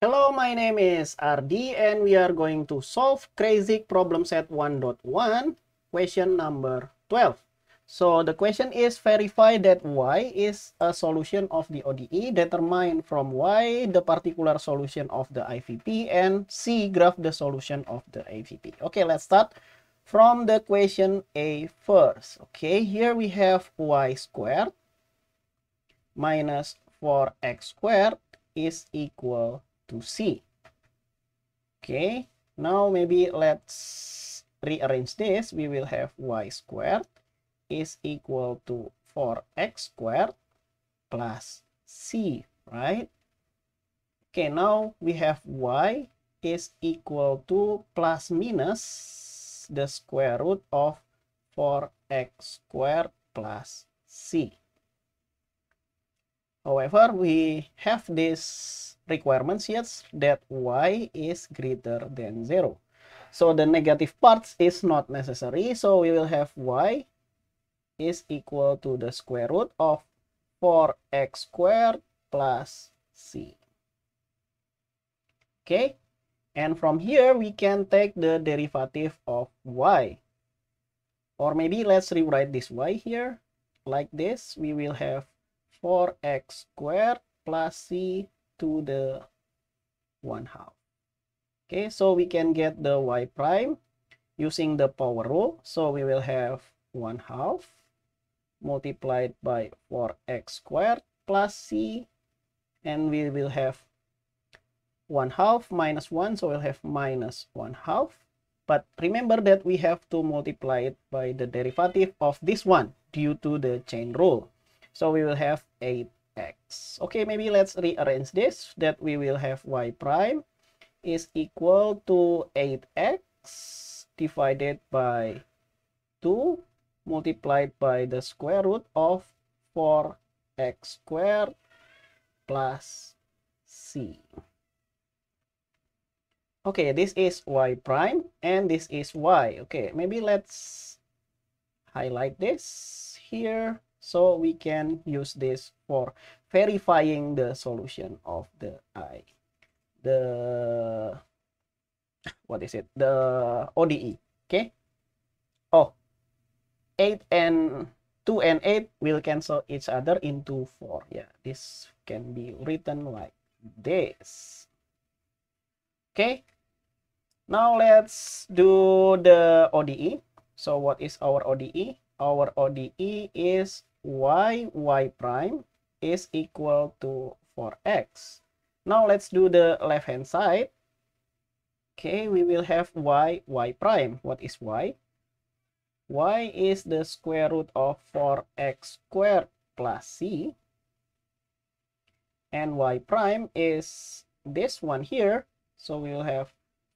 Hello, my name is RD and we are going to solve crazy problem set 1.1 question number 12. So the question is verify that y is a solution of the ODE, determine from y the particular solution of the IVP and C graph the solution of the IVP. Okay, let's start from the question A first. Okay, here we have y squared minus 4x squared is equal to C. Okay, now maybe let's rearrange this. We will have y squared is equal to 4x squared plus C, right? Okay, now we have y is equal to plus minus the square root of 4x squared plus C. However, we have this requirements here that y is greater than 0. So the negative parts is not necessary. So we will have y is equal to the square root of 4x squared plus c. Okay, and from here we can take the derivative of y. Or maybe let's rewrite this y here like this. We will have 4x squared plus c to the 1 half. Okay, so we can get the y prime using the power rule. So we will have 1 half multiplied by 4x squared plus c and we will have 1 half minus 1 so we'll have minus 1 half but remember that we have to multiply it by the derivative of this one due to the chain rule so we will have 8x. Okay, maybe let's rearrange this that we will have y prime is equal to 8x divided by 2 multiplied by the square root of 4x squared plus c. Okay, this is y prime and this is y. Okay, maybe let's highlight this here so we can use this for verifying the solution of the I. The, what is it? The ODE, okay? Oh, 8 and 2 and 8 will cancel each other into 4. Yeah, this can be written like this. Okay, now let's do the ODE. So what is our ODE? Our ODE is y y prime is equal to 4x. Now let's do the left hand side. Okay, we will have y y prime. What is y? y is the square root of 4x squared plus c. And y prime is this one here. So we will have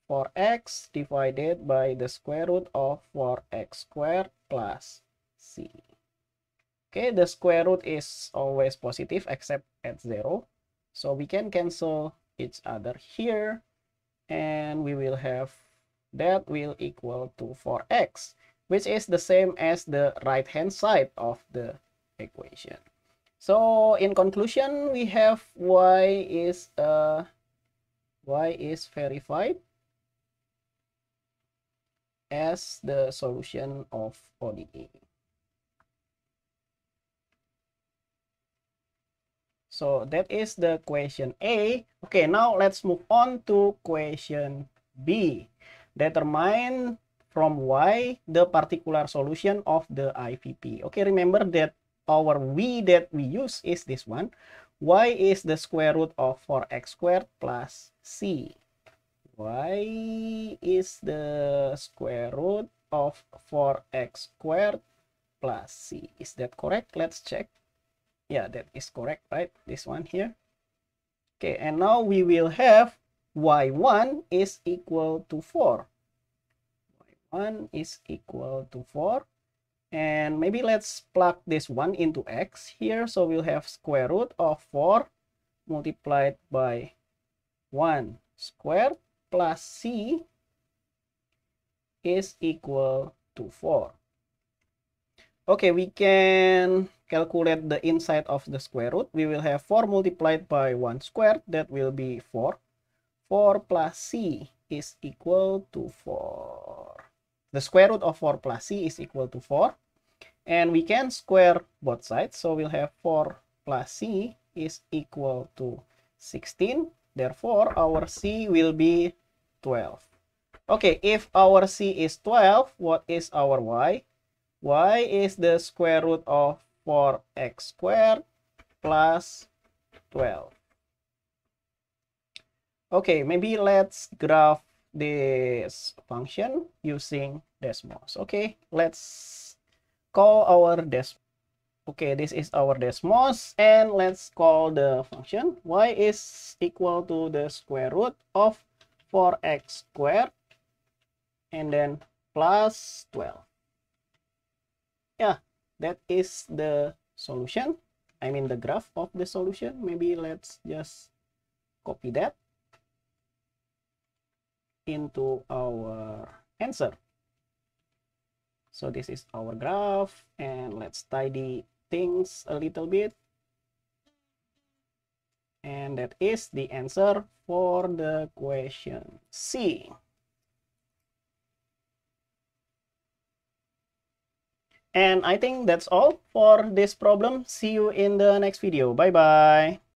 4x divided by the square root of 4x squared plus c. Okay, the square root is always positive except at 0. So we can cancel each other here. And we will have that will equal to 4x, which is the same as the right-hand side of the equation. So in conclusion, we have y is uh, y is verified as the solution of ODE. So that is the question A. Okay, now let's move on to question B. Determine from Y the particular solution of the IVP. Okay, remember that our V that we use is this one. Y is the square root of 4x squared plus C. Y is the square root of 4x squared plus C. Is that correct? Let's check yeah that is correct right this one here okay and now we will have y1 is equal to 4 y1 is equal to 4 and maybe let's plug this one into x here so we'll have square root of 4 multiplied by 1 squared plus c is equal to 4 okay we can calculate the inside of the square root, we will have 4 multiplied by 1 squared, that will be 4. 4 plus c is equal to 4. The square root of 4 plus c is equal to 4. And we can square both sides, so we'll have 4 plus c is equal to 16. Therefore, our c will be 12. Okay, if our c is 12, what is our y? y is the square root of 4x squared plus 12. Okay, maybe let's graph this function using Desmos. Okay, let's call our Desmos. Okay, this is our Desmos and let's call the function y is equal to the square root of 4x squared and then plus 12. Yeah, that is the solution I mean the graph of the solution maybe let's just copy that into our answer so this is our graph and let's tidy things a little bit and that is the answer for the question C And I think that's all for this problem. See you in the next video. Bye-bye.